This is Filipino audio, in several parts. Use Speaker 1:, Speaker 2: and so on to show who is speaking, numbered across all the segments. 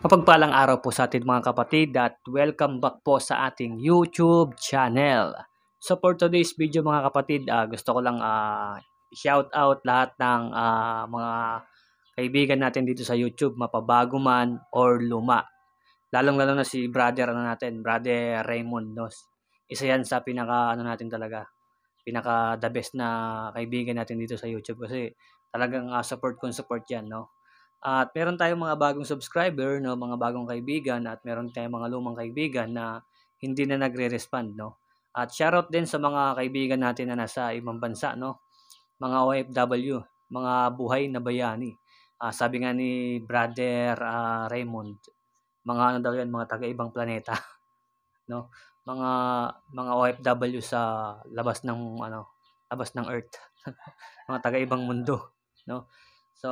Speaker 1: Mapagpalang araw po sa atin mga kapatid at welcome back po sa ating YouTube channel. So for today's video mga kapatid, uh, gusto ko lang uh, ah, shout out lahat ng uh, mga kaibigan natin dito sa YouTube, mapabago man or luma. Lalong-lalo na si brother ano natin, brother Raymond Nos. Isa yan sa pinaka ano natin talaga, pinaka the best na kaibigan natin dito sa YouTube kasi talagang uh, support kung support yan, no? At meron tayong mga bagong subscriber, no, mga bagong kaibigan at meron tayong mga lumang kaibigan na hindi na nagre-respond, no. At shoutout din sa mga kaibigan natin na nasa ibang bansa, no. Mga OFW, mga buhay na bayani. Uh, sabi nga ni Brother uh, Raymond, mga ano daw yan, mga taga-ibang planeta, no. Mga mga OFW sa labas ng ano, labas ng earth. mga taga-ibang mundo, no. So,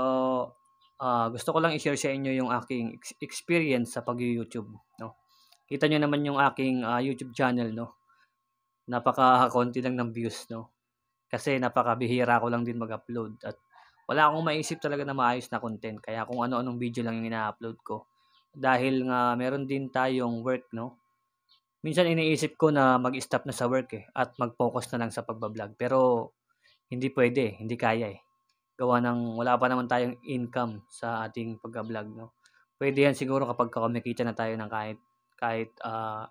Speaker 1: Ah, gusto ko lang i-share sa inyo yung aking ex- experience sa pag-YouTube, no? Kita nyo naman yung aking ah, YouTube channel, no? Napaka-konti lang ng views, no? Kasi napaka-bihira ko lang din mag-upload at wala akong maisip talaga na maayos na content. Kaya kung ano-anong video lang yung ina-upload ko. Dahil nga meron din tayong work, no? Minsan iniisip ko na mag-stop na sa work eh, at mag-focus na lang sa pagba-vlog. Pero hindi pwede, hindi kaya eh gawa ng wala pa naman tayong income sa ating pagka-vlog, no? Pwede yan siguro kapag kumikita na tayo ng kahit kahit uh,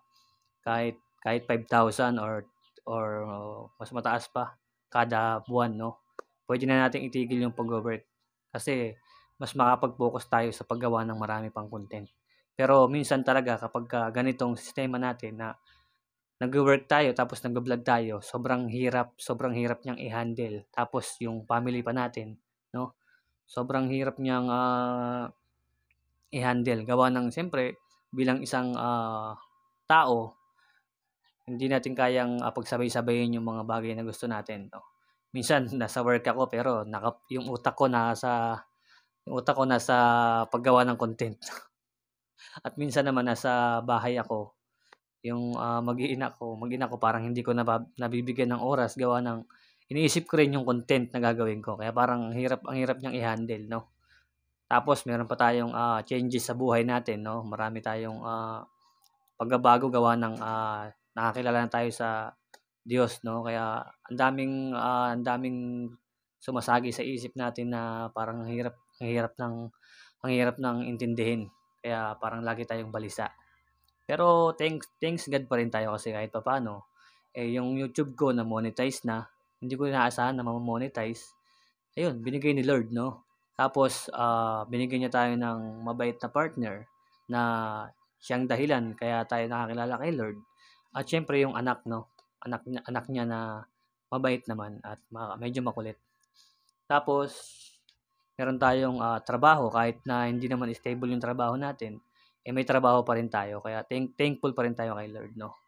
Speaker 1: kahit kahit 5,000 or or uh, mas mataas pa kada buwan, no? Pwede na nating itigil yung pag-work kasi mas makapag-focus tayo sa paggawa ng marami pang content. Pero minsan talaga kapag uh, ganitong sistema natin na nag-work tayo tapos nag-vlog tayo, sobrang hirap, sobrang hirap niyang i-handle. Tapos yung family pa natin, no? Sobrang hirap niyang uh, i-handle. Gawa ng siyempre bilang isang uh, tao, hindi natin kayang uh, pagsabay-sabayin yung mga bagay na gusto natin, no? Minsan nasa work ako pero naka, yung utak ko nasa yung utak ko nasa paggawa ng content. At minsan naman nasa bahay ako yung uh, mag-iina ko, mag-iina ko parang hindi ko nabab- nabibigyan ng oras gawa ng iniisip ko rin yung content na gagawin ko. Kaya parang ang hirap ang hirap niyang i-handle, no. Tapos meron pa tayong uh, changes sa buhay natin, no. Marami tayong uh, pagbabago gawa ng uh, nakakilala na tayo sa Diyos, no. Kaya ang daming uh, ang daming sumasagi sa isip natin na parang hirap hirap ng ang hirap ng intindihin. Kaya parang lagi tayong balisa. Pero thanks, thanks God pa rin tayo kasi kahit pa paano. Eh, yung YouTube ko na monetize na, hindi ko inaasahan na ma-monetize. Ayun, binigay ni Lord, no? Tapos, uh, ah, binigyan niya tayo ng mabait na partner na siyang dahilan kaya tayo nakakilala kay Lord. At syempre yung anak, no? Anak, anak niya na mabait naman at medyo makulit. Tapos, meron tayong uh, trabaho kahit na hindi naman stable yung trabaho natin eh may trabaho pa rin tayo. Kaya thank, thankful pa rin tayo kay Lord, no?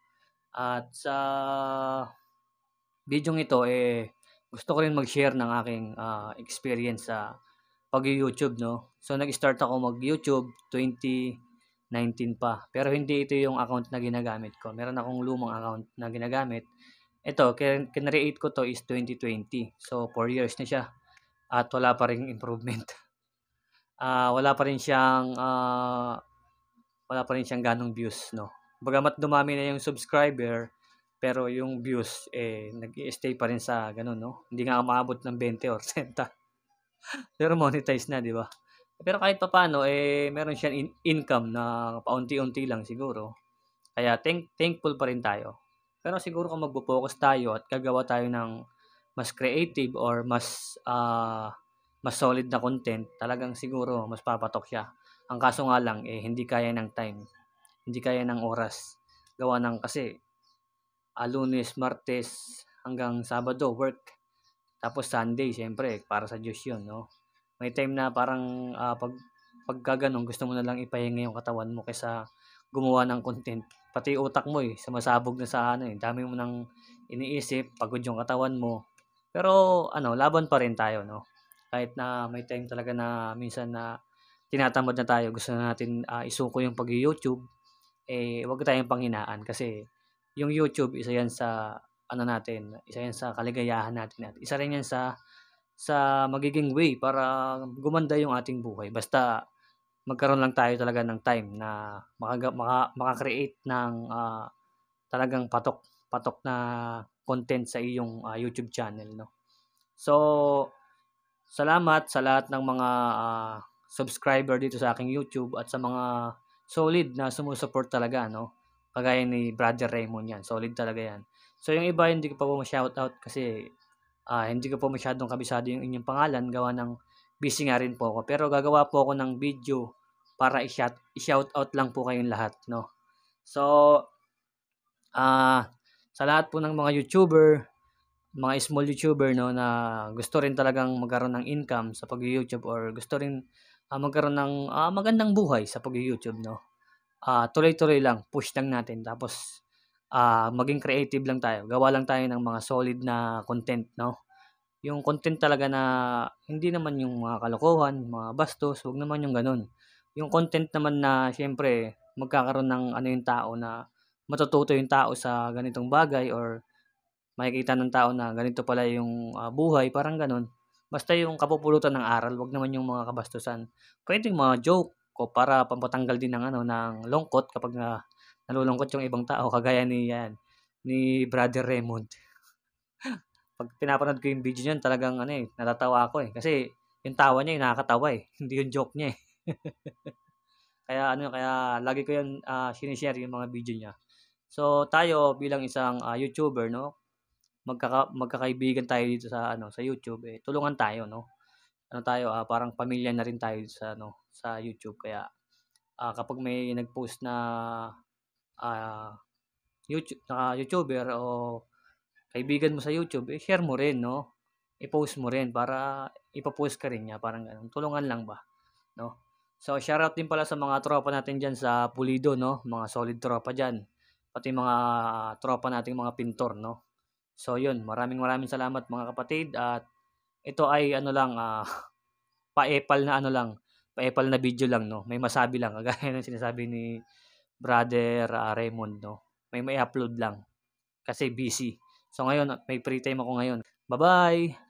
Speaker 1: At sa video ito, eh, gusto ko rin mag-share ng aking uh, experience sa pag-YouTube, no? So, nag-start ako mag-YouTube 2019 pa. Pero hindi ito yung account na ginagamit ko. Meron akong lumang account na ginagamit. Ito, kinreate ko to is 2020. So, 4 years na siya. At wala pa rin improvement. Uh, wala pa rin siyang uh, wala pa rin siyang ganong views, no? Bagamat dumami na yung subscriber, pero yung views, eh, nag-stay pa rin sa ganun, no? Hindi nga umabot ng 20 or 10. pero monetize na, di ba? Pero kahit paano, eh, meron siyang in- income na paunti-unti lang siguro. Kaya thank- thankful pa rin tayo. Pero siguro kung magbo-focus tayo at gagawa tayo ng mas creative or mas uh, mas solid na content, talagang siguro mas papatok siya. Ang kaso nga lang, eh, hindi kaya ng time. Hindi kaya ng oras. Gawa ng kasi, alunes, ah, martes, hanggang sabado, work. Tapos Sunday, siyempre, para sa Diyos yun, no? May time na parang uh, pag, pagkaganong, gusto mo na lang ipahinga yung katawan mo kaysa gumawa ng content. Pati utak mo eh, masabog na sa ano eh. Dami mo nang iniisip, pagod yung katawan mo. Pero ano, laban pa rin tayo, no? Kahit na may time talaga na minsan na tinatamad na tayo, gusto na natin uh, isuko yung pag-YouTube, eh, wag tayong panghinaan kasi yung YouTube, isa yan sa, ano natin, isa yan sa kaligayahan natin at isa rin yan sa, sa magiging way para gumanda yung ating buhay. Basta, magkaroon lang tayo talaga ng time na makaga, maka, maka ng uh, talagang patok, patok na content sa iyong uh, YouTube channel, no? So, salamat sa lahat ng mga uh, subscriber dito sa aking YouTube at sa mga solid na sumusuport talaga, no? Kagaya ni Brother Raymond yan. Solid talaga yan. So, yung iba, hindi ko pa po ma shout out kasi uh, hindi ko po masyadong kabisado yung inyong pangalan. Gawa ng busy nga rin po ako. Pero gagawa po ako ng video para i-shout, i-shoutout lang po kayong lahat, no? So, ah, uh, sa lahat po ng mga YouTuber, mga small YouTuber, no, na gusto rin talagang magkaroon ng income sa pag-YouTube or gusto rin uh, magkaroon ng uh, magandang buhay sa pag-YouTube, no? Uh, tuloy-tuloy lang, push lang natin. Tapos, uh, maging creative lang tayo. Gawa lang tayo ng mga solid na content, no? Yung content talaga na hindi naman yung mga kalokohan, mga bastos, wag naman yung ganun. Yung content naman na siyempre magkakaroon ng ano yung tao na matututo yung tao sa ganitong bagay or makikita ng tao na ganito pala yung uh, buhay, parang ganun. Basta yung kapupulutan ng aral, wag naman yung mga kabastusan. Pwede yung mga joke ko para pampatanggal din ng ano ng lungkot kapag na, nalulungkot yung ibang tao kagaya ni yan ni Brother Raymond. Pag pinapanood ko yung video niyan, talagang ano eh, natatawa ako eh. Kasi yung tawa niya, yung nakakatawa eh. Hindi yung joke niya eh. kaya ano, kaya lagi ko yan uh, sinishare yung mga video niya. So tayo bilang isang uh, YouTuber, no? magkaka, magkakaibigan tayo dito sa ano sa YouTube eh tulungan tayo no ano tayo ah, parang pamilya na rin tayo sa ano sa YouTube kaya ah, kapag may nag-post na ah, YouTube na ah, YouTuber o kaibigan mo sa YouTube eh, share mo rin no i-post mo rin para ipapost ka rin niya parang ganun tulungan lang ba no so shoutout din pala sa mga tropa natin diyan sa Pulido no mga solid tropa diyan pati mga tropa nating mga pintor no So yun, maraming maraming salamat mga kapatid at ito ay ano lang uh, paepal na ano lang, paepal na video lang no. May masabi lang kagaya ng sinasabi ni brother uh, Raymond no. May may upload lang kasi busy. So ngayon may free time ako ngayon. Bye-bye.